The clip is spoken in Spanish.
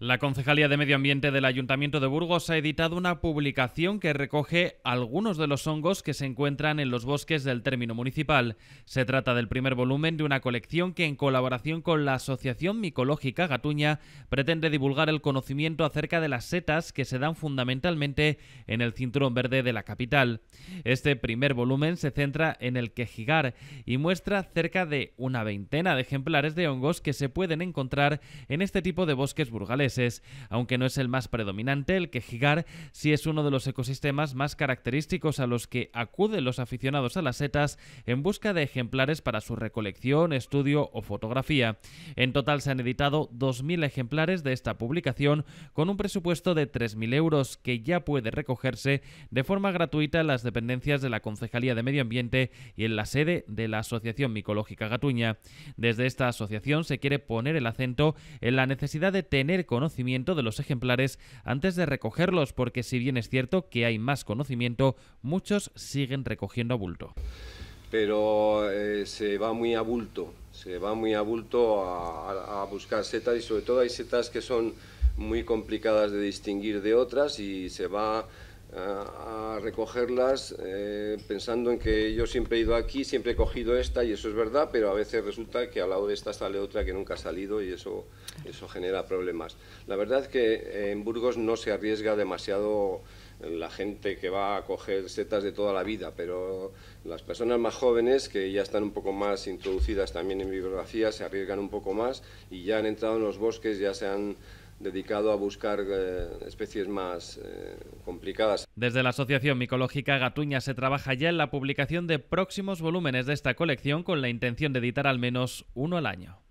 La Concejalía de Medio Ambiente del Ayuntamiento de Burgos ha editado una publicación que recoge algunos de los hongos que se encuentran en los bosques del término municipal. Se trata del primer volumen de una colección que en colaboración con la Asociación Micológica Gatuña pretende divulgar el conocimiento acerca de las setas que se dan fundamentalmente en el cinturón verde de la capital. Este primer volumen se centra en el quejigar y muestra cerca de una veintena de ejemplares de hongos que se pueden encontrar en este tipo de bosques burgales aunque no es el más predominante, el quejigar sí es uno de los ecosistemas más característicos a los que acuden los aficionados a las setas en busca de ejemplares para su recolección, estudio o fotografía. En total se han editado 2.000 ejemplares de esta publicación con un presupuesto de 3.000 euros que ya puede recogerse de forma gratuita en las dependencias de la Concejalía de Medio Ambiente y en la sede de la Asociación Micológica Gatuña. Desde esta asociación se quiere poner el acento en la necesidad de tener conocimiento de los ejemplares antes de recogerlos, porque si bien es cierto que hay más conocimiento, muchos siguen recogiendo a bulto. Pero eh, se va muy a bulto, se va muy a bulto a buscar setas y sobre todo hay setas que son muy complicadas de distinguir de otras y se va a, recogerlas eh, pensando en que yo siempre he ido aquí, siempre he cogido esta y eso es verdad, pero a veces resulta que al lado de esta sale otra que nunca ha salido y eso, eso genera problemas. La verdad es que eh, en Burgos no se arriesga demasiado la gente que va a coger setas de toda la vida, pero las personas más jóvenes que ya están un poco más introducidas también en bibliografía se arriesgan un poco más y ya han entrado en los bosques, ya se han dedicado a buscar eh, especies más eh, complicadas. Desde la Asociación Micológica Gatuña se trabaja ya en la publicación de próximos volúmenes de esta colección con la intención de editar al menos uno al año.